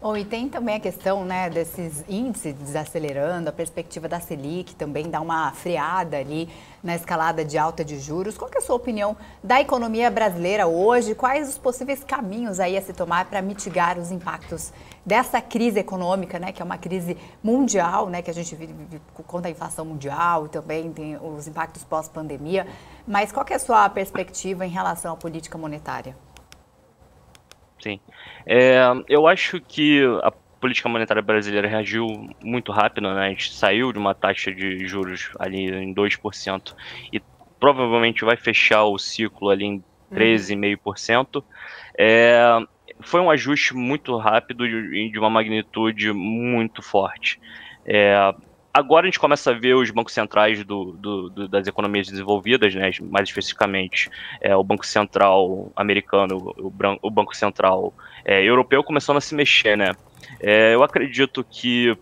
Bom, e tem também a questão né, desses índices desacelerando, a perspectiva da Selic também dá uma freada ali na escalada de alta de juros. Qual é a sua opinião da economia brasileira hoje? Quais os possíveis caminhos aí a se tomar para mitigar os impactos dessa crise econômica, né, que é uma crise mundial, né, que a gente vive, conta a inflação mundial e também tem os impactos pós-pandemia. Mas qual é a sua perspectiva em relação à política monetária? Sim. É, eu acho que a política monetária brasileira reagiu muito rápido, né? A gente saiu de uma taxa de juros ali em 2% e provavelmente vai fechar o ciclo ali em 13,5%. É, foi um ajuste muito rápido e de uma magnitude muito forte. É, Agora a gente começa a ver os bancos centrais do, do, do, das economias desenvolvidas, né? mais especificamente é, o Banco Central americano, o, o Banco Central é, europeu, começando a se mexer. Né? É, eu acredito que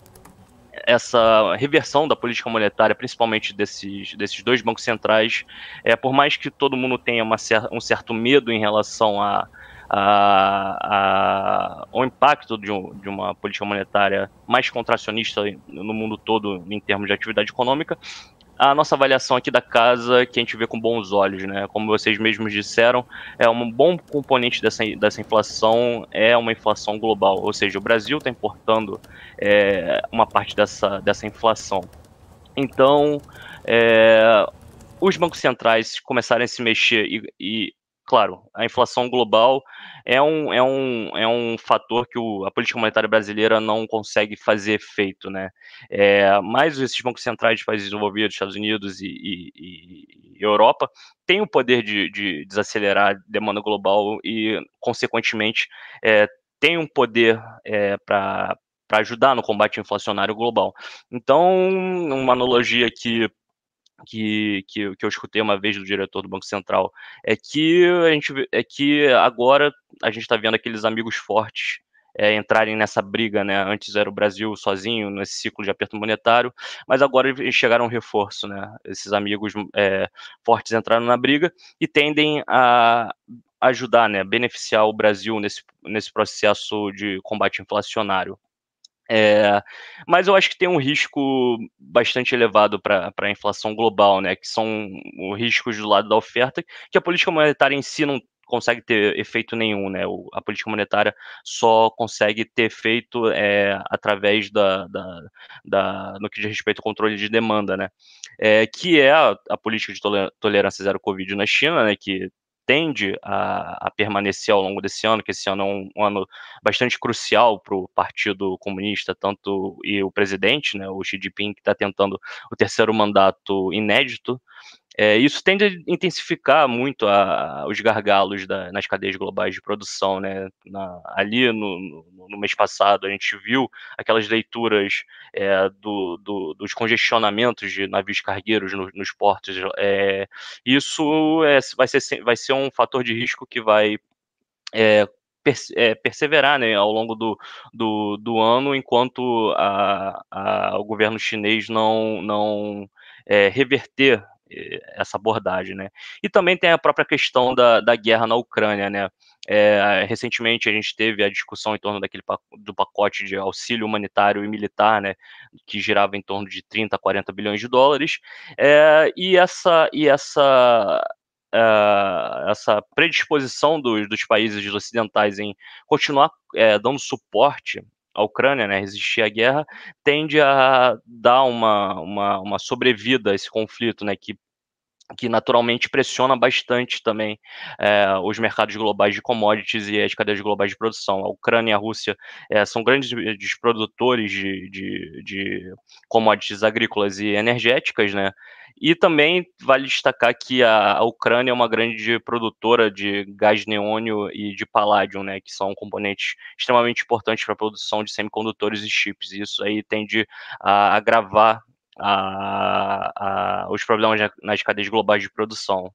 essa reversão da política monetária, principalmente desses, desses dois bancos centrais, é, por mais que todo mundo tenha uma, um certo medo em relação a a, a, o impacto de, um, de, uma política monetária mais contracionista no mundo todo em termos de atividade econômica, a nossa avaliação aqui da casa, que a gente vê com bons olhos, né? Como vocês mesmos disseram, é um bom componente dessa, dessa inflação é uma inflação global, ou seja, o Brasil está importando é, uma parte dessa, dessa inflação. Então, é, os bancos centrais começarem a se mexer e, e claro, a inflação global é um, é um, é um fator que o, a política monetária brasileira não consegue fazer efeito, né? É, mas esses bancos centrais de países desenvolvidos, Estados Unidos e, e, e Europa, têm o poder de, de, desacelerar a demanda global e, consequentemente, é, tem um poder é, para para ajudar no combate inflacionário global. Então, uma analogia que que, que, que, eu escutei uma vez do diretor do Banco Central é que a gente é que agora a gente está vendo aqueles amigos fortes é, entrarem nessa briga, né? Antes era o Brasil sozinho nesse ciclo de aperto monetário, mas agora chegaram um reforço, né? Esses amigos é, fortes entraram na briga e tendem a ajudar, né? Beneficiar o Brasil nesse, nesse processo de combate inflacionário. É, mas eu acho que tem um risco bastante elevado para a inflação global, né? Que são os riscos do lado da oferta, que a política monetária em si não consegue ter efeito nenhum, né? O, a política monetária só consegue ter efeito é, através da, da, da, no que diz respeito ao controle de demanda, né? É, que é a, a política de tolerância zero Covid na China, né? Que tende a, a, permanecer ao longo desse ano, que esse ano é um, um ano bastante crucial para o Partido Comunista, tanto e o presidente, né, o Xi Jinping, que está tentando o terceiro mandato inédito. É, isso tende a intensificar muito a, os gargalos da, nas cadeias globais de produção. Né? Na, ali no, no, no, mês passado, a gente viu aquelas leituras é, do, do, dos congestionamentos de navios cargueiros no, nos portos. É, isso é, vai, ser, vai ser um fator de risco que vai é, é, perseverar né, ao longo do, do, do ano, enquanto a, a, o governo chinês não, não é, reverter essa abordagem, né? E também tem a própria questão da, da guerra na Ucrânia, né? É, recentemente a gente teve a discussão em torno daquele do pacote de auxílio humanitário e militar, né, que girava em torno de 30 a 40 bilhões de dólares, é, e essa e essa é, essa predisposição dos, dos países ocidentais em continuar é, dando suporte a Ucrânia, né, resistir à guerra, tende a dar uma, uma, uma sobrevida a esse conflito, né, que que naturalmente pressiona bastante também é, os mercados globais de commodities e as cadeias globais de produção. A Ucrânia e a Rússia é, são grandes eh, produtores de, de, de commodities agrícolas e energéticas, né? E também vale destacar que a, Ucrânia é uma grande produtora de gás neônio e de paládio, né, que são componentes extremamente importantes para a produção de semicondutores e chips. E isso aí tende a agravar a, a, os problemas nas cadeias globais de produção.